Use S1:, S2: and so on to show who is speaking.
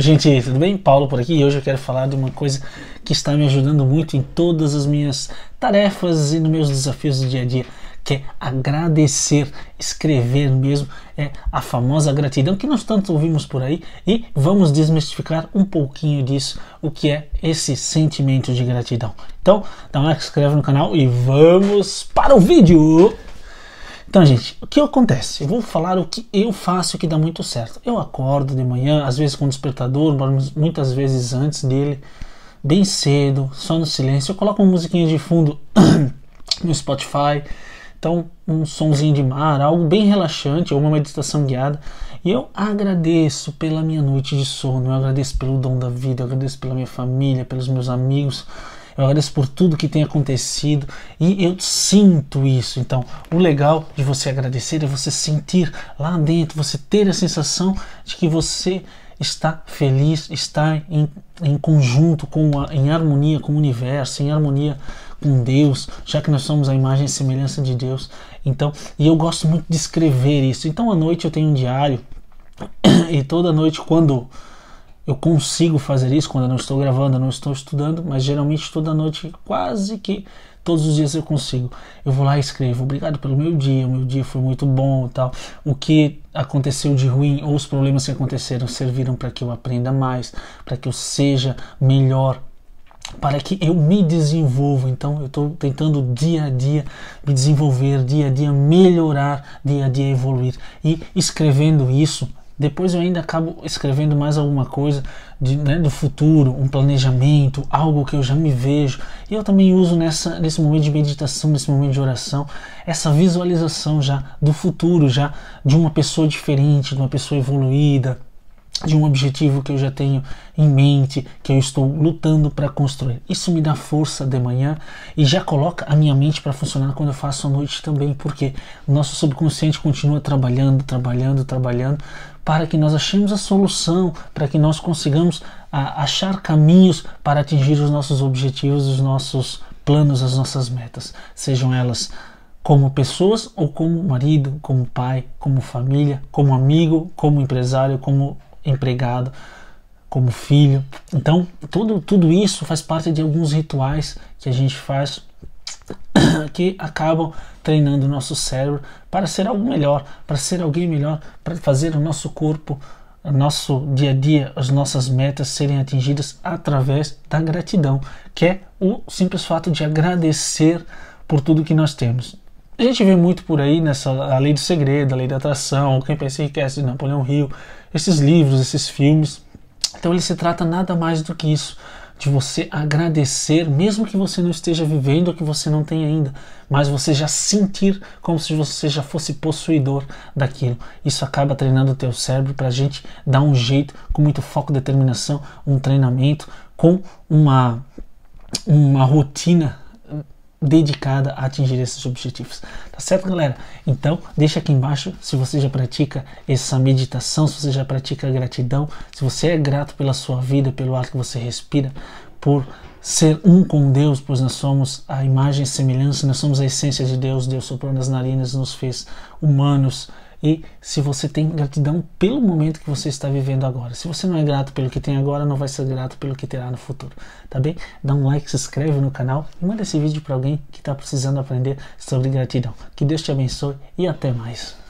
S1: gente, tudo bem? Paulo por aqui e hoje eu quero falar de uma coisa que está me ajudando muito em todas as minhas tarefas e nos meus desafios do dia a dia, que é agradecer, escrever mesmo, é a famosa gratidão que nós tanto ouvimos por aí e vamos desmistificar um pouquinho disso, o que é esse sentimento de gratidão. Então, dá um like, se inscreve no canal e vamos para o vídeo! Então, gente, o que acontece? Eu vou falar o que eu faço que dá muito certo. Eu acordo de manhã, às vezes com o despertador, mas muitas vezes antes dele, bem cedo, só no silêncio. Eu coloco uma musiquinha de fundo no Spotify, então um sonzinho de mar, algo bem relaxante, ou uma meditação guiada. E eu agradeço pela minha noite de sono, eu agradeço pelo dom da vida, eu agradeço pela minha família, pelos meus amigos eu agradeço por tudo que tem acontecido e eu sinto isso. Então, o legal de você agradecer é você sentir lá dentro, você ter a sensação de que você está feliz, está em, em conjunto, com a, em harmonia com o universo, em harmonia com Deus, já que nós somos a imagem e semelhança de Deus. Então, e eu gosto muito de escrever isso. Então, à noite eu tenho um diário e toda noite quando eu consigo fazer isso quando eu não estou gravando, eu não estou estudando, mas geralmente toda noite, quase que todos os dias eu consigo. Eu vou lá e escrevo, obrigado pelo meu dia, o meu dia foi muito bom, tal. O que aconteceu de ruim ou os problemas que aconteceram serviram para que eu aprenda mais, para que eu seja melhor, para que eu me desenvolva. Então, eu estou tentando dia a dia me desenvolver, dia a dia melhorar, dia a dia evoluir e escrevendo isso depois eu ainda acabo escrevendo mais alguma coisa de, né, do futuro, um planejamento, algo que eu já me vejo. E eu também uso nessa, nesse momento de meditação, nesse momento de oração, essa visualização já do futuro, já de uma pessoa diferente, de uma pessoa evoluída, de um objetivo que eu já tenho em mente, que eu estou lutando para construir. Isso me dá força de manhã e já coloca a minha mente para funcionar quando eu faço à noite também, porque o nosso subconsciente continua trabalhando, trabalhando, trabalhando para que nós achemos a solução, para que nós consigamos a, achar caminhos para atingir os nossos objetivos, os nossos planos, as nossas metas, sejam elas como pessoas ou como marido, como pai, como família, como amigo, como empresário, como empregado, como filho. Então, tudo, tudo isso faz parte de alguns rituais que a gente faz que acabam treinando o nosso cérebro para ser algo melhor, para ser alguém melhor, para fazer o nosso corpo, o nosso dia a dia, as nossas metas serem atingidas através da gratidão, que é o simples fato de agradecer por tudo que nós temos. A gente vê muito por aí nessa a lei do segredo, a lei da atração, quem pensa enriquece de Napoleão Hill, esses livros, esses filmes. Então ele se trata nada mais do que isso, de você agradecer, mesmo que você não esteja vivendo o que você não tem ainda, mas você já sentir como se você já fosse possuidor daquilo. Isso acaba treinando o teu cérebro para a gente dar um jeito, com muito foco, determinação, um treinamento, com uma uma rotina dedicada a atingir esses objetivos. Tá certo, galera? Então, deixa aqui embaixo se você já pratica essa meditação, se você já pratica a gratidão, se você é grato pela sua vida, pelo ar que você respira, por ser um com Deus, pois nós somos a imagem e semelhança, nós somos a essência de Deus, Deus soprou nas narinas, nos fez humanos e se você tem gratidão pelo momento que você está vivendo agora. Se você não é grato pelo que tem agora, não vai ser grato pelo que terá no futuro, tá bem? Dá um like, se inscreve no canal e manda esse vídeo para alguém que está precisando aprender sobre gratidão. Que Deus te abençoe e até mais.